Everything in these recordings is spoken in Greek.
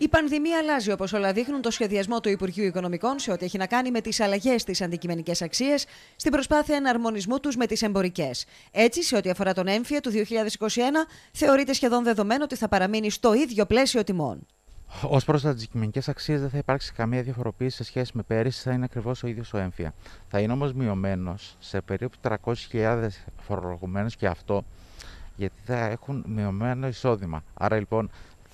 Η πανδημία αλλάζει, όπως όλα δείχνουν, το σχεδιασμό του Υπουργείου Οικονομικών σε ό,τι έχει να κάνει με τις αλλαγές στις αντικειμενικές αξίες στην προσπάθεια εναρμονισμού τους με τις εμπορικές. Έτσι, σε ό,τι αφορά τον έμφυα του 2021, θεωρείται σχεδόν δεδομένο ότι θα παραμείνει στο ίδιο πλαίσιο τιμών. Ως προς τις αντικειμενικές αξίες, δεν θα υπάρξει καμία διαφοροποίηση σε σχέση με πέρυσι, θα είναι ακριβώς ο ίδιος ο έμφυα. Θα είναι όμως μειωμένος σε περίπου 300.000 φορολογουμένους και αυτό γιατί θα έχουν μειωμένο εισόδημα. Άρα λοιπόν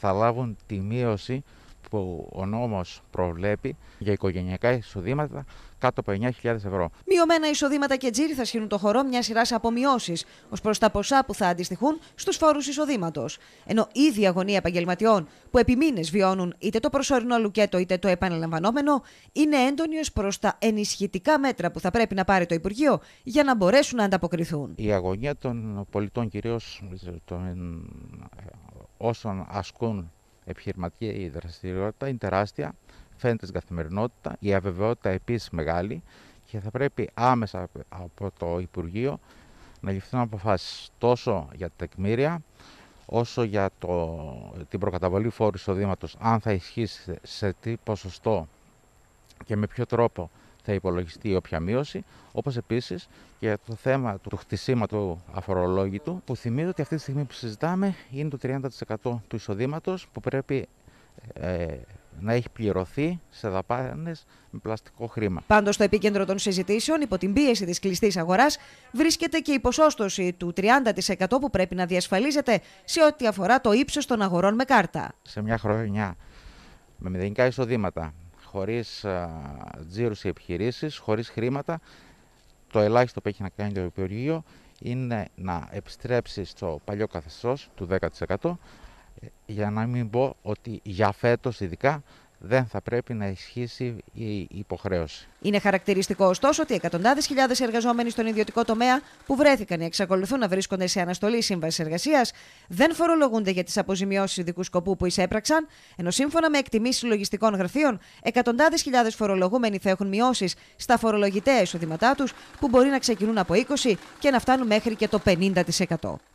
θα λάβουν τη μείωση που ο νόμος προβλέπει για οικογενειακά εισοδήματα κάτω από 9.000 ευρώ. Μειωμένα εισοδήματα και τζίρι θα σχήνουν το χορό μια σειράς απομειώσεις ως προς τα ποσά που θα αντιστοιχούν στους φόρους εισοδήματος. Ενώ ήδη αγωνία επαγγελματιών που επί μήνες βιώνουν είτε το προσωρινό λουκέτο είτε το επαναλαμβανόμενο είναι έντονη ως προς τα ενισχυτικά μέτρα που θα πρέπει να πάρει το Υπουργείο για να μπορέσουν να ανταποκριθούν. Η αγωνία των πολιτών, κυρίως των όσων ασκούν επιχειρηματική δραστηριότητα είναι τεράστια, φαίνεται στην καθημερινότητα, η αβεβαιότητα επίσης μεγάλη και θα πρέπει άμεσα από το Υπουργείο να ληφθούν αποφάσεις τόσο για τα τεκμήρια, όσο για το, την προκαταβολή φόρου εισοδήματος, αν θα ισχύσει σε τι ποσοστό και με ποιο τρόπο θα υπολογιστεί όποια μείωση, όπως επίσης και το θέμα του χτισήματο αφορολόγητου, που θυμίζω ότι αυτή τη στιγμή που συζητάμε είναι το 30% του εισοδήματος που πρέπει ε, να έχει πληρωθεί σε δαπάνες με πλαστικό χρήμα. Πάντως, στο επίκεντρο των συζητήσεων, υπό την πίεση της κλειστής αγοράς, βρίσκεται και η ποσόστοση του 30% που πρέπει να διασφαλίζεται σε ό,τι αφορά το ύψος των αγορών με κάρτα. Σε μια χρονιά με μηδενικά εισοδήματα, χωρίς τζίρους ή επιχειρήσεις, χωρίς χρήματα. Το ελάχιστο που έχει να κάνει το Υπουργείο είναι να επιστρέψει στο παλιό καθεστώς του 10% ε, για να μην πω ότι για φέτος ειδικά δεν θα πρέπει να ισχύσει η υποχρέωση. Είναι χαρακτηριστικό ωστόσο ότι εκατοντάδες χιλιάδες εργαζόμενοι στον ιδιωτικό τομέα που βρέθηκαν ή εξακολουθούν να βρίσκονται σε αναστολή σύμβασης εργασίας δεν φορολογούνται για τις αποζημιώσεις ειδικού σκοπού που εισέπραξαν, ενώ σύμφωνα με εκτιμήσεις λογιστικών γραφείων, εκατοντάδες χιλιάδες φορολογούμενοι θα έχουν μειώσεις στα φορολογητέα εισοδήματά τους που μπορεί να ξεκινούν από 20 και να φτάνουν μέχρι και το 50%.